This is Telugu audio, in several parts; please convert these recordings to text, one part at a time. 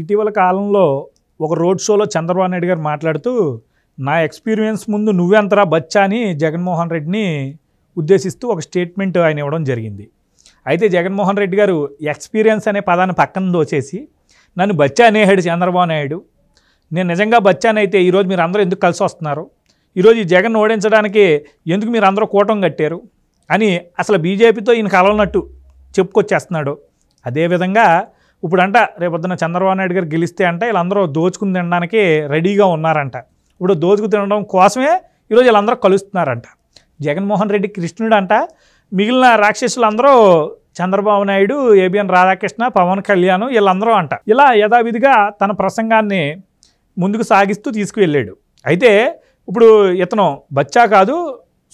ఇటీవల కాలంలో ఒక రోడ్ షోలో చంద్రబాబు నాయుడు గారు మాట్లాడుతూ నా ఎక్స్పీరియన్స్ ముందు నువ్వెంతరా బచ్చా అని జగన్మోహన్ రెడ్డిని ఉద్దేశిస్తూ ఒక స్టేట్మెంట్ ఆయన ఇవ్వడం జరిగింది అయితే జగన్మోహన్ రెడ్డి గారు ఎక్స్పీరియన్స్ అనే పదాన్ని పక్కన దోచేసి నన్ను బచ్చా అనేహాడు చంద్రబాబు నాయుడు నేను నిజంగా బచ్చానైతే ఈరోజు మీరు అందరూ ఎందుకు కలిసి వస్తున్నారు ఈరోజు ఈ జగన్ ఓడించడానికి ఎందుకు మీరు అందరూ కూటం కట్టారు అని అసలు బీజేపీతో ఈయన కలవనట్టు చెప్పుకొచ్చేస్తున్నాడు అదేవిధంగా ఇప్పుడు అంట రేపొద్దున చంద్రబాబు నాయుడు గారు గెలిస్తే అంటే వీళ్ళందరూ దోచుకుని తినడానికి రెడీగా ఉన్నారంట ఇప్పుడు దోచుకు తినడం కోసమే ఈరోజు వీళ్ళందరూ కలుస్తున్నారంట జగన్మోహన్ రెడ్డి కృష్ణుడు అంట మిగిలిన రాక్షసులందరూ చంద్రబాబు నాయుడు ఏబిఎన్ రాధాకృష్ణ పవన్ కళ్యాణ్ వీళ్ళందరూ అంట ఇలా యథావిధిగా తన ప్రసంగాన్ని ముందుకు సాగిస్తూ తీసుకువెళ్ళాడు అయితే ఇప్పుడు ఇతను బచ్చా కాదు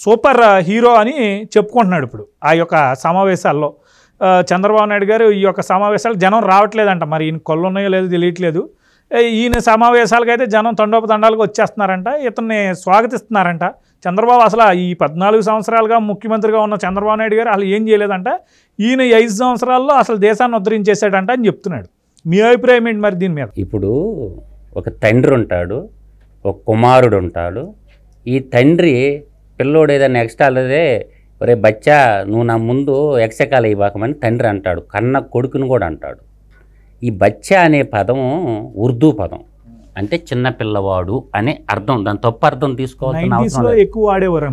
సూపర్ హీరో అని చెప్పుకుంటున్నాడు ఇప్పుడు ఆ యొక్క సమావేశాల్లో చంద్రబాబు నాయుడు గారు ఈ యొక్క సమావేశాలు జనం రావట్లేదంట మరి ఈయన కొల్లు ఉన్నాయో లేదో తెలియట్లేదు ఈయన సమావేశాలకైతే జనం తండోపతండాలకు వచ్చేస్తున్నారంట ఇతన్ని స్వాగతిస్తున్నారంట చంద్రబాబు అసలు ఈ పద్నాలుగు సంవత్సరాలుగా ముఖ్యమంత్రిగా ఉన్న చంద్రబాబు నాయుడు గారు అసలు ఏం చేయలేదంట ఈయన ఐదు సంవత్సరాల్లో అసలు దేశాన్ని ఉద్ధరించేశాడంట అని చెప్తున్నాడు మీ అభిప్రాయం ఏంటి మరి దీని మీద ఇప్పుడు ఒక తండ్రి ఉంటాడు ఒక కుమారుడు ఉంటాడు ఈ తండ్రి పిల్లోడు ఏదైనా నెక్స్ట్ అలాదే ఒరే బచ్చా నువ్వు నా ముందు యక్షకాల ఇవ్వకమని తండ్రి అంటాడు కన్న కొడుకుని కూడా అంటాడు ఈ బచ్చా అనే పదం ఉర్దూ పదం అంటే చిన్న పిల్లవాడు అనే అర్థం దాని తప్పు అర్థం తీసుకోవాల్సిన అవసరం ఎక్కువ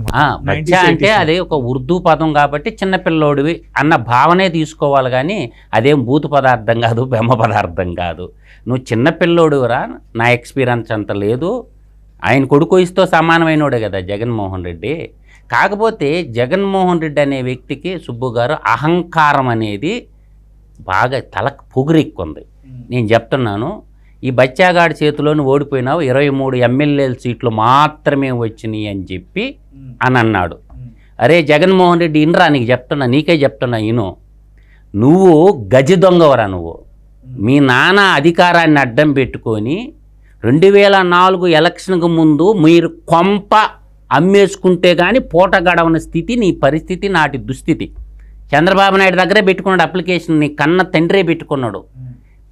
బచ్చా అంటే అదే ఒక ఉర్దూ పదం కాబట్టి చిన్న పిల్లోడివి అన్న భావనే తీసుకోవాలి కానీ అదేం భూత పదార్థం కాదు బ్రహ్మ పదార్థం కాదు నువ్వు చిన్న పిల్లోడురా నా ఎక్స్పీరియన్స్ అంత లేదు ఆయన కొడుకు ఇస్తూ సమానమైనడే కదా జగన్మోహన్ రెడ్డి కాకపోతే జగన్మోహన్ రెడ్డి అనే వ్యక్తికి సుబ్బు గారు అహంకారం అనేది బాగా తల పొగురెక్కుంది నేను చెప్తున్నాను ఈ బచ్చాగాడి చేతిలోని ఓడిపోయినావు ఇరవై మూడు ఎమ్మెల్యేల సీట్లు మాత్రమే వచ్చినాయి అని చెప్పి అని అన్నాడు అరే జగన్మోహన్ రెడ్డి ఇన్రా నీకు చెప్తున్నా నీకే చెప్తున్నా ఈను నువ్వు గజి దొంగవరా నువ్వు మీ నాన్న అధికారాన్ని అడ్డం పెట్టుకొని రెండు వేల నాలుగు ఎలక్షన్కు ముందు మీరు కొంప అమ్మేసుకుంటే కానీ పూట గడవని స్థితి నీ పరిస్థితి నాటి దుస్థితి చంద్రబాబు నాయుడు దగ్గరే పెట్టుకున్నాడు అప్లికేషన్ నీ కన్న తండ్రే పెట్టుకున్నాడు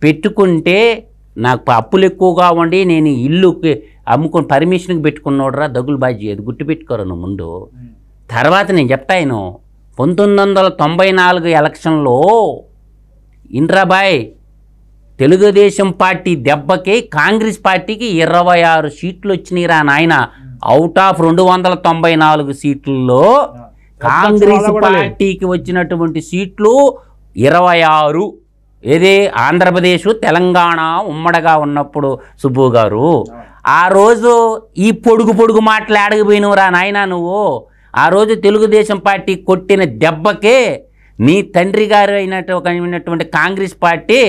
పెట్టుకుంటే నాకు అప్పులు ఎక్కువగా ఉండి నేను ఇల్లు అమ్ముకొని పర్మిషన్కి పెట్టుకున్నాడురా దగులు బాజీ అది గుర్తుపెట్టుకోరు నువ్వు ముందు తర్వాత నేను చెప్తాను పంతొమ్మిది వందల తొంభై నాలుగు ఎలక్షన్లో ఇంద్రాబాయ్ తెలుగుదేశం పార్టీ దెబ్బకే కాంగ్రెస్ పార్టీకి ఇరవై ఆరు సీట్లు వచ్చినాయి రా నాయన అవుట్ ఆఫ్ రెండు వందల తొంభై నాలుగు సీట్లలో కాంగ్రెస్ పార్టీకి వచ్చినటువంటి సీట్లు ఇరవై ఆరు ఏదే ఆంధ్రప్రదేశ్ తెలంగాణ ఉమ్మడిగా ఉన్నప్పుడు సుబ్బు గారు ఆ రోజు ఈ పొడుగు పొడుగు మాటలు రా నాయన నువ్వు ఆ రోజు తెలుగుదేశం పార్టీ కొట్టిన దెబ్బకే నీ తండ్రి గారు అయినటువంటి కాంగ్రెస్ పార్టీ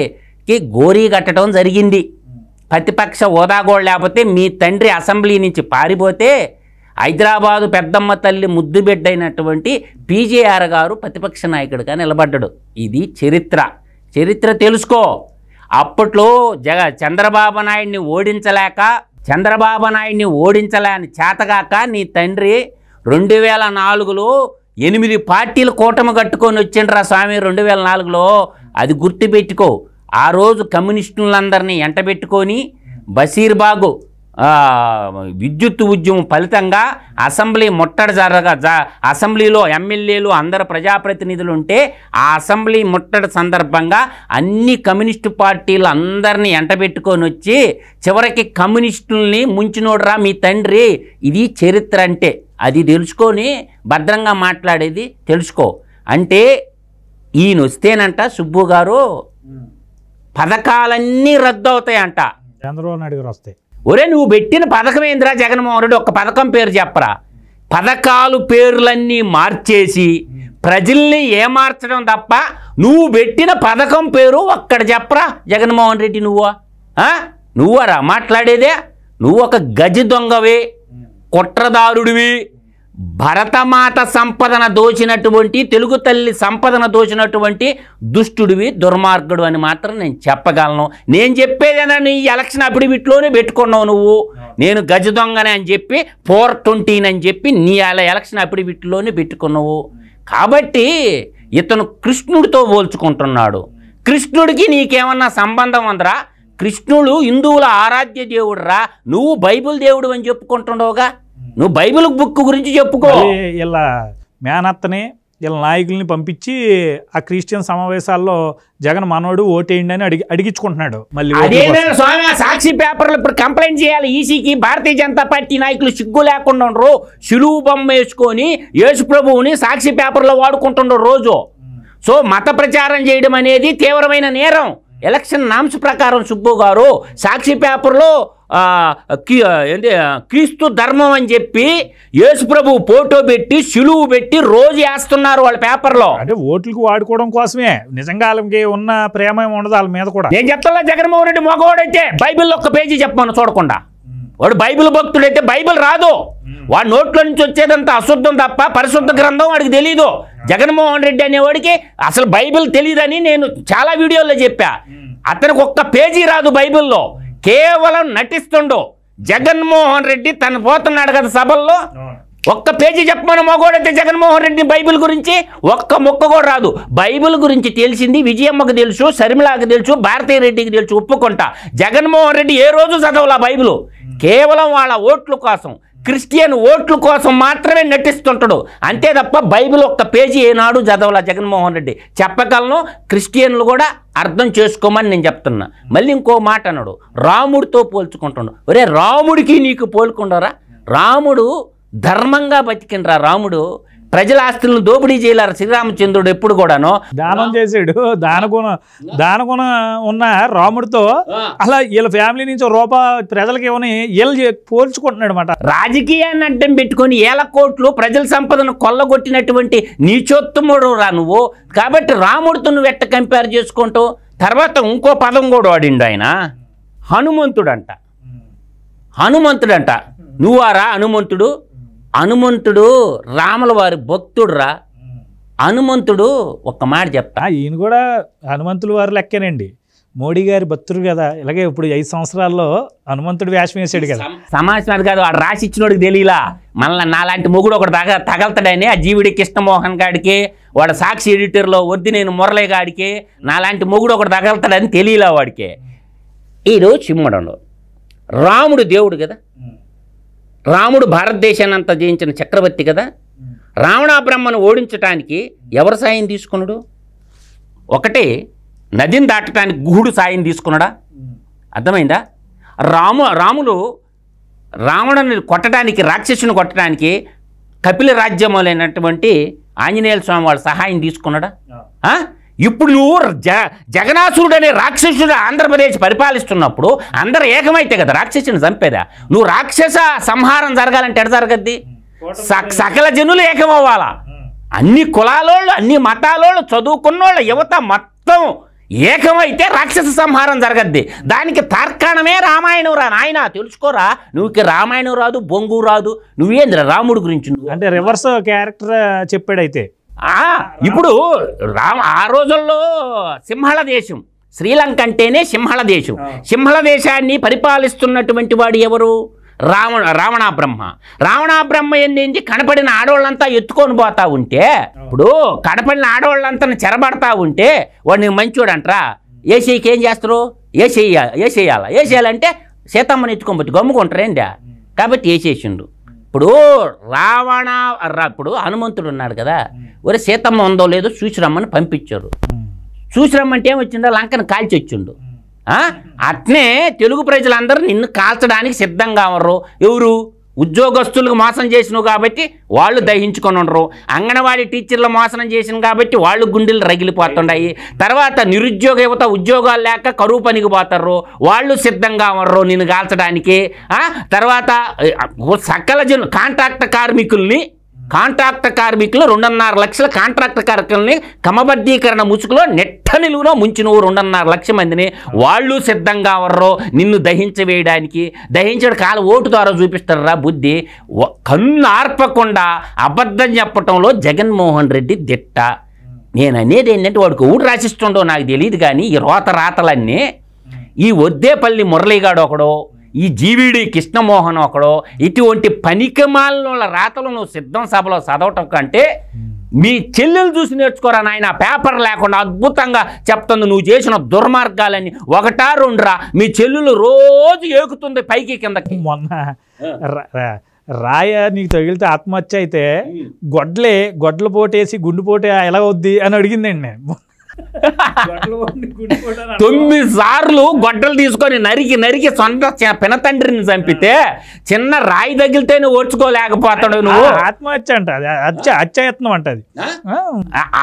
కి గోరీ కట్టడం జరిగింది ప్రతిపక్ష హోదాగోడు లేకపోతే మీ తండ్రి అసెంబ్లీ నుంచి పారిపోతే హైదరాబాదు పెద్దమ్మ తల్లి ముద్దు బిడ్డైనటువంటి పీజేఆర్ గారు ప్రతిపక్ష నాయకుడిగా నిలబడ్డాడు ఇది చరిత్ర చరిత్ర తెలుసుకో అప్పట్లో జగ చంద్రబాబు నాయుడిని ఓడించలేక చంద్రబాబు నాయుడిని ఓడించలేని చేతగాక నీ తండ్రి రెండు వేల నాలుగులో ఎనిమిది పార్టీలు కూటమి కట్టుకొని వచ్చిండ్రా స్వామి రెండు వేల నాలుగులో అది గుర్తుపెట్టుకో ఆ రోజు కమ్యూనిస్టులందరినీ ఎంటబెట్టుకొని బషీర్బాగు విద్యుత్ ఉద్యమం ఫలితంగా అసెంబ్లీ ముట్టడి జ అసెంబ్లీలో ఎమ్మెల్యేలు అందరు ప్రజాప్రతినిధులు ఉంటే ఆ అసెంబ్లీ ముట్టడి సందర్భంగా అన్ని కమ్యూనిస్టు పార్టీలు అందరినీ ఎంటబెట్టుకొని వచ్చి చివరికి కమ్యూనిస్టుల్ని ముంచినోడరా మీ తండ్రి ఇది చరిత్ర అంటే అది తెలుసుకొని భద్రంగా మాట్లాడేది తెలుసుకో అంటే ఈయన వస్తేనంట సుబ్బు గారు పథకాలన్నీ రద్దు అవుతాయంట చంద్రబాబు నాయుడు గారు వస్తాయి ఒరే నువ్వు పెట్టిన పథకం ఏందిరా జగన్మోహన్ రెడ్డి ఒక పథకం పేరు చెప్పరా పథకాలు పేర్లన్నీ మార్చేసి ప్రజల్ని ఏమార్చడం తప్ప నువ్వు పెట్టిన పథకం పేరు ఒక్కడ చెప్పరా జగన్మోహన్ రెడ్డి నువ్వా నువ్వరా మాట్లాడేదే నువ్వు ఒక గజ దొంగవి కుట్రదారుడివి భరతమాత సంపదన దోచినటువంటి తెలుగు తల్లి సంపదన దోచినటువంటి దుష్టుడివి దుర్మార్గుడు అని మాత్రం నేను చెప్పగలను నేను చెప్పేదేనా నీ ఎలక్షన్ అఫిడవిట్లోనే పెట్టుకున్నావు నువ్వు నేను గజ దొంగని అని చెప్పి ఫోర్ ట్వంటీని అని చెప్పి నీ అలా ఎలక్షన్ అఫిడవిట్లోనే పెట్టుకున్నావు కాబట్టి ఇతను కృష్ణుడితో పోల్చుకుంటున్నాడు కృష్ణుడికి నీకేమన్నా సంబంధం ఉందరా కృష్ణుడు హిందువుల ఆరాధ్య దేవుడురా నువ్వు బైబిల్ దేవుడు అని చెప్పుకుంటుండవుగా నువ్వు బైబిల్ బుక్ గురించి చెప్పుకో ఇలా మేనత్తని ఇలా నాయకుల్ని పంపించి ఆ క్రిస్టియన్ సమావేశాల్లో జగన్ మనోడు ఓటేయండి అని అడిగి అడిగించుకుంటున్నాడు మళ్ళీ స్వామి సాక్షి పేపర్లు ఇప్పుడు కంప్లైంట్ చేయాలి ఈసీకి భారతీయ జనతా పార్టీ నాయకులు సిగ్గు లేకుండా ఉండరు సులువు బొమ్మ వేసుకొని యేసు ప్రభువుని సాక్షి పేపర్లో వాడుకుంటుండ్రు రోజు సో మత ప్రచారం చేయడం అనేది తీవ్రమైన నేరం ఎలక్షన్ నామ్స్ ప్రకారం సుబ్బు గారు సాక్షి పేపర్లో ఏంటి క్రీస్తు ధర్మం అని చెప్పి యేసుప్రభు ఫోటో పెట్టి సులువు పెట్టి రోజు వేస్తున్నారు వాళ్ళ పేపర్లో అంటే ఓట్లకు వాడుకోవడం కోసమే నిజంగా వాళ్ళకి ఉన్న ప్రేమ ఉండదు వాళ్ళ మీద కూడా నేను చెప్తా జగన్మోహన్ రెడ్డి మగవాడైతే బైబిల్లో ఒక్క పేజీ చెప్పమని చూడకుండా వాడు బైబిల్ భక్తుడు అయితే బైబిల్ రాదు వాడు నోట్లో నుంచి వచ్చేదంతా అశుద్ధం తప్ప పరిశుద్ధ గ్రంథం వాడికి తెలియదు జగన్మోహన్ రెడ్డి అనేవాడికి అసలు బైబిల్ తెలియదని నేను చాలా వీడియోల్లో చెప్పా అతనికి ఒక్క పేజీ రాదు బైబిల్లో కేవలం నటిస్తుండో జగన్మోహన్ రెడ్డి తను పోతున్నాడు కదా సభల్లో ఒక్క పేజీ చెప్పమని మగోడైతే జగన్మోహన్ రెడ్డి బైబిల్ గురించి ఒక్క ముక్క కూడా రాదు బైబిల్ గురించి తెలిసింది విజయమ్మకు తెలుసు శర్మిళకి తెలుసు భారతీయ రెడ్డికి తెలుసు ఒప్పుకుంటా జగన్మోహన్ రెడ్డి ఏ రోజు చదవలా బైబిల్ కేవలం వాళ్ళ ఓట్ల కోసం క్రిస్టియన్ ఓట్ల కోసం మాత్రమే నటిస్తుంటాడు అంతే తప్ప బైబిల్ ఒక్క పేజీ ఏనాడు చదవలా జగన్మోహన్ రెడ్డి చెప్పగలను క్రిస్టియన్లు కూడా అర్థం చేసుకోమని నేను చెప్తున్నా మళ్ళీ ఇంకో మాట అన్నాడు రాముడితో పోల్చుకుంటున్నాడు ఒరే రాముడికి నీకు పోల్కొండరా రాముడు ధర్మంగా బతికినరా రాముడు ప్రజల ఆస్తులను దోపిడీ చేయలేరు శ్రీరామచంద్రుడు ఎప్పుడు కూడాను దానం చేసాడు దానగుణ దానగుణ ఉన్న రాముడితో అలా వీళ్ళ ఫ్యామిలీ నుంచి రూపా ప్రజలకి ఇవ్వని వీళ్ళు పోల్చుకుంటున్నాడు అనమాట రాజకీయాన్ని అడ్డం పెట్టుకుని ఏల కోట్లు ప్రజల సంపదను కొల్లగొట్టినటువంటి నీచోత్తముడు రా నువ్వు కాబట్టి రాముడితో నువ్వు ఎట్ట కంపేర్ చేసుకుంటూ తర్వాత ఇంకో పదం కూడా వాడిండు ఆయన హనుమంతుడంట హనుమంతుడంట నువ్వారా హనుమంతుడు హనుమంతుడు రాముల వారి రా హనుమంతుడు ఒక్క మాట చెప్తా ఈయన కూడా హనుమంతుల వారి లెక్కేనండి మోడీ గారి భక్తుడు కదా ఇలాగే ఇప్పుడు ఐదు సంవత్సరాల్లో హనుమంతుడు వేషం వేసాడు కదా సమాజం అది కాదు వాడు రాసి ఇచ్చినోడికి తెలియలా మనల్ని నాలాంటి మొగుడు ఒకటి తగ తగలతాడని ఆ జీవిడి కృష్ణమోహన్ గాడికి వాడు సాక్షి ఎడిటర్లో వద్దు నేను మురళి గాడికి నాలాంటి మొగుడు ఒకటి తగలతాడని తెలియలా వాడికి ఈరోజు చిమ్మడంలో రాముడు దేవుడు కదా రాముడు భారతదేశాన్ని అంతా జయించిన చక్రవర్తి కదా రావణా బ్రహ్మను ఓడించటానికి ఎవరు సాయం తీసుకున్నాడు ఒకటే నదిని దాటడానికి గుహుడు సాయం తీసుకున్నాడా అర్థమైందా రాము రాములు రావణుని కొట్టడానికి రాక్షసుని కొట్టడానికి కపిల రాజ్యములైనటువంటి ఆంజనేయ స్వామి వాళ్ళ సహాయం తీసుకున్నాడా ఇప్పుడు నువ్వు జ జగనాసురుడు అనే రాక్షసుడు ఆంధ్రప్రదేశ్ పరిపాలిస్తున్నప్పుడు అందరు ఏకమైతే కదా రాక్షసుని చంపేదా నువ్వు రాక్షస సంహారం జరగాలంటే ఎడ జరగద్ది సకల జనులు ఏకమవ్వాలా అన్ని కులాలోళ్ళు అన్ని మతాలోళ్ళు చదువుకున్నోళ్ళు యువత మొత్తం ఏకమైతే రాక్షస సంహారం జరగద్ది దానికి తార్కాణమే రామాయణం రా నాయన తెలుసుకోరా నువ్వుకి రామాయణం రాదు బొంగు రాదు నువ్వేంద్ర రాముడు గురించి అంటే రివర్స్ క్యారెక్టర్ చెప్పాడైతే ఇప్పుడు రామ ఆ రోజుల్లో సింహళ దేశం శ్రీలంక అంటేనే సింహళ దేశం సింహళ దేశాన్ని పరిపాలిస్తున్నటువంటి వాడు ఎవరు రావణ రావణా బ్రహ్మ రావణా బ్రహ్మ ఏంటి కనపడిన ఆడవాళ్ళంతా ఎత్తుకొని పోతా ఉంటే ఇప్పుడు కనపడిన ఆడవాళ్ళంతా చెరబడతా ఉంటే వాడిని మంచోడంట్రా ఏసీకి ఏం చేస్తారు ఏ ఏసేయాలంటే సీతమ్మని ఎత్తుకొని పోతే అమ్ముకుంటారేంటి కాబట్టి ఏసేసిండు ఇప్పుడు రావణ ఇప్పుడు హనుమంతుడు ఉన్నాడు కదా ఒరే సీతమ్మ ఉందో లేదో చూసి రమ్మని పంపించారు చూసి రమ్మంటే ఏమొచ్చిందో లంకను కాల్చి వచ్చిండు అట్నే తెలుగు ప్రజలందరూ నిన్ను కాల్చడానికి సిద్ధంగా ఉన్నారు ఎవరు ఉద్యోగస్తులకు మోసం చేసినావు కాబట్టి వాళ్ళు దహించుకొని ఉండరు అంగన్వాడీ టీచర్లు మోసనం చేసిన కాబట్టి వాళ్ళు గుండెలు రగిలిపోతుండయి తర్వాత నిరుద్యోగ యువత ఉద్యోగాలు లేక కరువు పనికి పోతారు వాళ్ళు సిద్ధంగా ఉండరు నేను కాల్చడానికి తర్వాత సకల జను కాంట్రాక్ట్ కార్మికుల్ని కాంట్రాక్ట్ కార్మికులు రెండున్నర లక్షల కాంట్రాక్ట్ కార్మికులని క్రమబద్ధీకరణ ముసుగులో నెట్ట నిలువలో ముంచి నువ్వు రెండున్నర లక్ష మందిని వాళ్ళు సిద్ధంగా వర్రో నిన్ను దహించవేయడానికి దహించడం కాలు ఓటు ద్వారా చూపిస్తారా బుద్ధి కన్ను ఆర్పకుండా అబద్ధం చెప్పటంలో జగన్మోహన్ రెడ్డి దిట్ట నేను అనేది ఏంటంటే వాడికి ఊరు రాసిస్తుండో నాకు తెలియదు కానీ ఈ రోత రాతలన్నీ ఈ వద్దేపల్లి మురళీగాడు ఒకడో ఈ జీవిడి కృష్ణమోహన్ ఒకడో ఇటువంటి పనికిమాలిన రాతలు నువ్వు సిద్ధం సభలో చదవటం కంటే hmm. మీ చెల్లెలు చూసి నేర్చుకోరా నాయన పేపర్ లేకుండా అద్భుతంగా చెప్తుంది నువ్వు చేసిన దుర్మార్గాలని ఒకటా రెండురా మీ చెల్లెలు రోజు ఏకుతుంది పైకి కిందకి మొన్న రాయ నీకు తగిలితే ఆత్మహత్య అయితే hmm. గొడ్లే గొడ్ల పోటేసి గుండు పోటే ఎలా వద్ది అని అడిగిందండి నేను తొమ్మిది సార్లు గొడ్డలు తీసుకొని నరికి నరికి సొంత పిన తండ్రిని చంపితే చిన్న రాయి తగిలితేనే ఓడ్చుకోలేకపోతాడు నువ్వు ఆత్మహత్య అంట అత్యయత్నం అంటది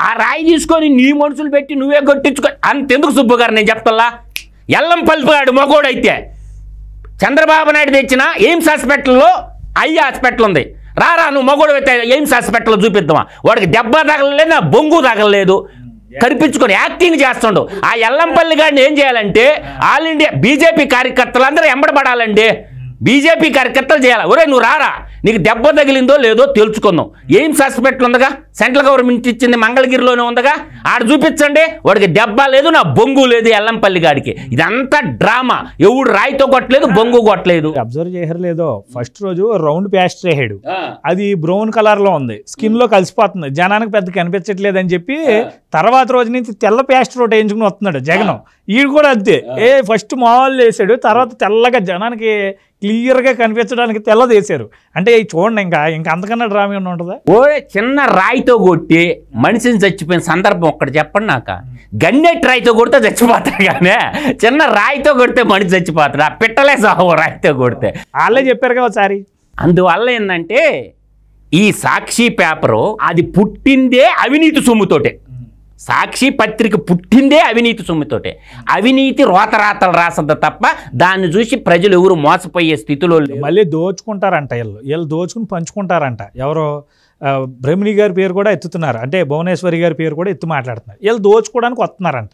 ఆ రాయి తీసుకొని నీ మనుషులు పెట్టి నువ్వే కొట్టించుకో అంతెందుకు సుబ్బు గారు నేను చెప్తల్లా ఎల్లం పలుపుగాడు మగోడైతే చంద్రబాబు నాయుడు తెచ్చిన ఎయిమ్స్ హాస్పిటల్లో ఐ హాస్పిటల్ ఉంది రారా నువ్వు మగోడు ఎయిమ్స్ హాస్పిటల్లో చూపిద్దామా వాడికి దెబ్బ తగలలేదు బొంగు తగలలేదు కనిపించుకొని యాక్టింగ్ చేస్తుండవు ఆ ఎల్లంపల్లి గారిని ఏం చేయాలంటే ఆల్ ఇండియా బీజేపీ కార్యకర్తలు అందరూ ఎంబడబడాలండి బీజేపీ కార్యకర్తలు చేయాలి ఒరే నువ్వు రారా నీకు దెబ్బ తగిలిందో లేదో తెలుసుకుందాం ఏం సస్పెక్ట్లు ఉందగా సెంట్రల్ గవర్నమెంట్ ఇచ్చింది మంగళగిరిలోనే ఉందగా ఆడ చూపించండి వాడికి దెబ్బ లేదు నా బొంగు లేదు ఎల్లంపల్లి గాడికి ఇదంతా డ్రామా ఎవడు రాయితో కొట్టలేదు బొంగు కొట్టలేదు అబ్జర్వ్ చేయరు ఫస్ట్ రోజు రౌండ్ ప్యాస్ట్ చేయడు అది బ్రౌన్ కలర్ లో ఉంది స్కిన్ లో కలిసిపోతుంది జనానికి పెద్ద కనిపించట్లేదు అని చెప్పి తర్వాత రోజు నుంచి తెల్ల ప్యాస్ట్ రోడ్ వేయించుకుని వస్తున్నాడు జగనం ఈడు కూడా అంతే ఏ ఫస్ట్ మామూలు వేసాడు తర్వాత తెల్లగా జనానికి క్లియర్గా కనిపించడానికి తెల్లదేశారు అంటే చూడండి ఇంకా ఇంకా అంతకన్నా డ్రామా ఉంటుందా ఓ చిన్న రాయితో కొట్టి మనిషిని చచ్చిపోయిన సందర్భం ఒక్కటి చెప్పండి నాక గన్నెట్ రాయితో కొడితే చచ్చిపోతాడు కానీ చిన్న రాయితో కొడితే మనిషి చచ్చిపోతాడు ఆ పిట్టలే సాగు రాయితో కొడితే వాళ్ళే చెప్పారు కదా ఒకసారి అందువల్ల ఏంటంటే ఈ సాక్షి పేపరు అది పుట్టిందే అవినీతి సొమ్ముతోటే సాక్షి పత్రిక పుట్టిందే అవినీతి సొమ్ముతోటే అవినీతి రోతరాతలు రాసంత తప్ప దాన్ని చూసి ప్రజలు ఎవరు మోసపోయే స్థితిలో మళ్ళీ దోచుకుంటారంట వీళ్ళు వీళ్ళు దోచుకుని పంచుకుంటారంట ఎవరో బ్రహ్మిణి గారి పేరు కూడా ఎత్తుతున్నారు అంటే భువనేశ్వరి గారి పేరు కూడా ఎత్తు మాట్లాడుతున్నారు వీళ్ళు దోచుకోవడానికి వస్తున్నారంట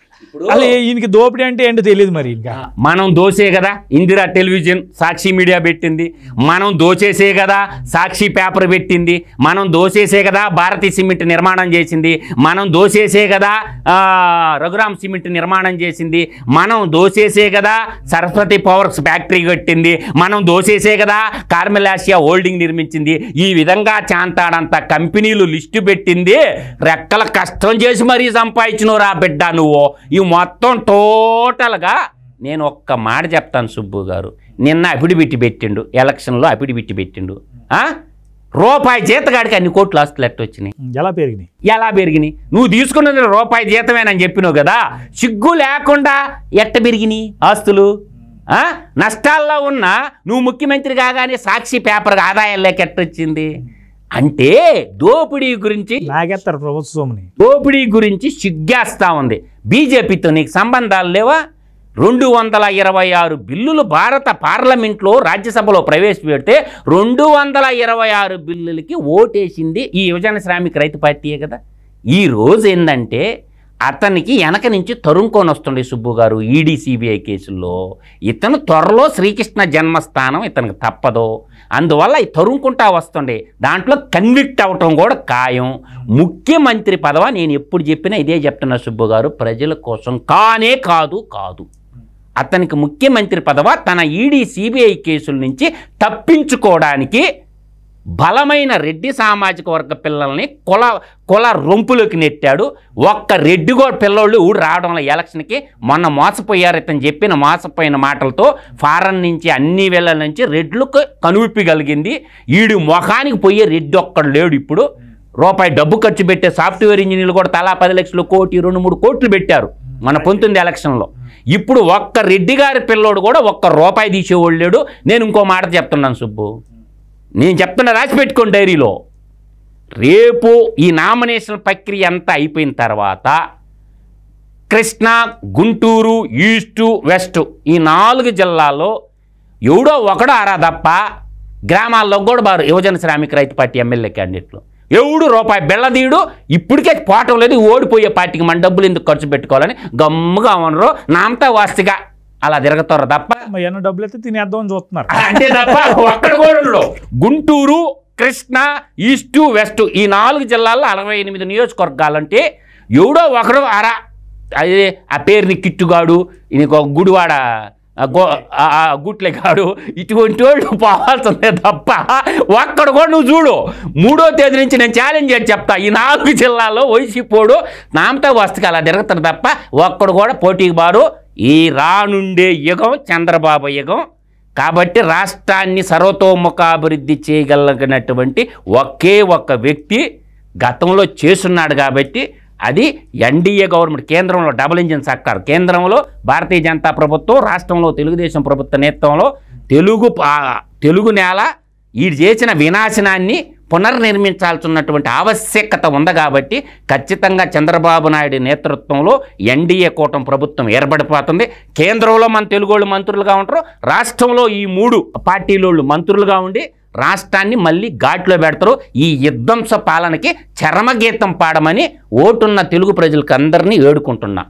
అలా ఈయనకి దోపిడీ అంటే ఏంటో తెలియదు మరి ఇంకా మనం దోసే కదా ఇందిరా టెలివిజన్ సాక్షి మీడియా పెట్టింది మనం దోచేసే కదా సాక్షి పేపర్ పెట్టింది మనం దోచేసే కదా భారతీ సిమెంట్ నిర్మాణం చేసింది మనం దోచేసే కదా రఘురామ్ సిమెంట్ నిర్మాణం చేసింది మనం దోసేసే కదా సరస్వతి పవర్స్ ఫ్యాక్టరీ కట్టింది మనం దోసేసే కదా కార్మెలాసియా హోల్డింగ్ నిర్మించింది ఈ విధంగా చాంతాడంత కంపెనీలు లిస్టు పెట్టింది రెక్కల కష్టం చేసి మరీ రా బిడ్డ నువ్వు ఇవి మొత్తం టోటల్గా నేను ఒక్క మాట చెప్తాను సుబ్బు గారు నిన్న పెట్టి పెట్టిండు ఎలక్షన్లో అఫిడవిట్ పెట్టిండు రూపాయి జీతగాడికి అన్ని కోట్లు ఆస్తులు ఎట్ట వచ్చినాయి ఎలా పెరిగినాయి ఎలా పెరిగినాయి నువ్వు తీసుకున్నది రూపాయి జీతమేనని చెప్పినావు కదా సిగ్గు లేకుండా ఎట్ట పెరిగినాయి ఆస్తులు నష్టాల్లో ఉన్న నువ్వు ముఖ్యమంత్రి కాగానే సాక్షి పేపర్ ఆదాయాలు లేక ఎట్టొచ్చింది అంటే దోపిడీ గురించి లాగేస్తారు ప్రభుత్వం దోపిడీ గురించి సిగ్గేస్తా ఉంది బీజేపీతో నీకు సంబంధాలు లేవా రెండు వందల ఇరవై ఆరు బిల్లులు భారత పార్లమెంట్లో రాజ్యసభలో ప్రవేశపెడితే రెండు వందల ఇరవై ఆరు బిల్లులకి ఓటేసింది ఈ యువజన శ్రామిక రైతు పార్టీయే కదా ఈ రోజు ఏంటంటే అతనికి వెనక నుంచి తరుణ్కోని వస్తుండే సుబ్బు గారు ఈడీ సిబిఐ కేసుల్లో ఇతను త్వరలో శ్రీకృష్ణ జన్మస్థానం ఇతనికి తప్పదు అందువల్ల ఈ వస్తుండే దాంట్లో కన్విక్ట్ అవటం కూడా ఖాయం ముఖ్యమంత్రి పదవ నేను ఎప్పుడు చెప్పినా ఇదే చెప్తున్నా సుబ్బు గారు ప్రజల కోసం కానే కాదు కాదు అతనికి ముఖ్యమంత్రి పదవ తన ఈడీ సిబిఐ కేసుల నుంచి తప్పించుకోవడానికి బలమైన రెడ్డి సామాజిక వర్గ పిల్లల్ని కుల కుల రొంపులోకి నెట్టాడు ఒక్క రెడ్డి కూడా పిల్లోళ్ళు ఊడు వల్ల ఎలక్షన్కి మొన్న మోసపోయారు ఇతను చెప్పిన మోసపోయిన మాటలతో ఫారెన్ నుంచి అన్ని వేళల నుంచి రెడ్లకు కనువిప్పగలిగింది ఈడు ముఖానికి పోయే రెడ్డి ఒక్కడు లేడు ఇప్పుడు రూపాయి డబ్బు ఖర్చు పెట్టే సాఫ్ట్వేర్ ఇంజనీర్లు కూడా తలా పది లక్షలు కోటి రెండు మూడు కోట్లు పెట్టారు మన పంతొమ్మిది ఎలక్షన్లో ఇప్పుడు ఒక్క రెడ్డి గారి పిల్లోడు కూడా ఒక్క రూపాయి తీసేవాళ్ళు లేడు నేను ఇంకో మాట చెప్తున్నాను సుబ్బు నేను చెప్తున్నా రాసి పెట్టుకోండి డైరీలో రేపు ఈ నామినేషన్ ప్రక్రియ అంతా అయిపోయిన తర్వాత కృష్ణ గుంటూరు ఈస్టు వెస్ట్ ఈ నాలుగు జిల్లాల్లో ఎవడో ఒకడో ఆరా తప్ప గ్రామాల్లో కూడా వారు యువజన శ్రామిక రైతు పార్టీ ఎమ్మెల్యే క్యాండిడేట్లు ఎవడు రూపాయి బెల్లదీయుడు ఇప్పటికే పోవటం లేదు ఓడిపోయే పార్టీకి మన డబ్బులు ఎందుకు ఖర్చు పెట్టుకోవాలని గమ్ముగా ఉన్నారు నామతా వాస్తిగా అలా తిరగతారు తప్ప ఎన్నో డబ్బులు అయితే అని చూస్తున్నారు అంటే తప్ప ఒక్కడ కూడా గుంటూరు కృష్ణ ఈస్టు వెస్ట్ ఈ నాలుగు జిల్లాల్లో అరవై ఎనిమిది నియోజకవర్గాలంటే ఎవడో ఒకడు అరా అదే ఆ పేరుని కిట్టుగాడు ఇది ఒక గుడివాడ గుట్లెగాడు ఇటువంటి వాళ్ళు పోవాల్సిందే తప్ప ఒక్కడ కూడా నువ్వు చూడు మూడో తేదీ నుంచి నేను ఛాలెంజ్ చేసి చెప్తా ఈ నాలుగు జిల్లాల్లో వైసీపోడు నామతో వస్తకి అలా జరుగుతుంది తప్ప ఒక్కడు కూడా పోటీకి బారు ఈ రానుండే యుగం చంద్రబాబు యుగం కాబట్టి రాష్ట్రాన్ని సర్వతోముఖాభివృద్ధి చేయగలిగినటువంటి ఒకే ఒక్క వ్యక్తి గతంలో చేస్తున్నాడు కాబట్టి అది ఎన్డీఏ గవర్నమెంట్ కేంద్రంలో డబుల్ ఇంజిన్ సర్కార్ కేంద్రంలో భారతీయ జనతా ప్రభుత్వం రాష్ట్రంలో తెలుగుదేశం ప్రభుత్వ నేతృత్వంలో తెలుగు తెలుగు నేల వీడు చేసిన వినాశనాన్ని పునర్నిర్మించాల్సినటువంటి ఆవశ్యకత ఉంది కాబట్టి ఖచ్చితంగా చంద్రబాబు నాయుడు నేతృత్వంలో ఎన్డీఏ కూటమి ప్రభుత్వం ఏర్పడిపోతుంది కేంద్రంలో మన తెలుగు మంత్రులుగా ఉంటారు రాష్ట్రంలో ఈ మూడు పార్టీలోళ్ళు మంత్రులుగా ఉండి రాష్ట్రాన్ని మళ్ళీ ఘాట్లో పెడతారు ఈ యుద్ధంస పాలనకి చరమగీతం పాడమని ఓటున్న తెలుగు ప్రజలకు అందరినీ వేడుకుంటున్నా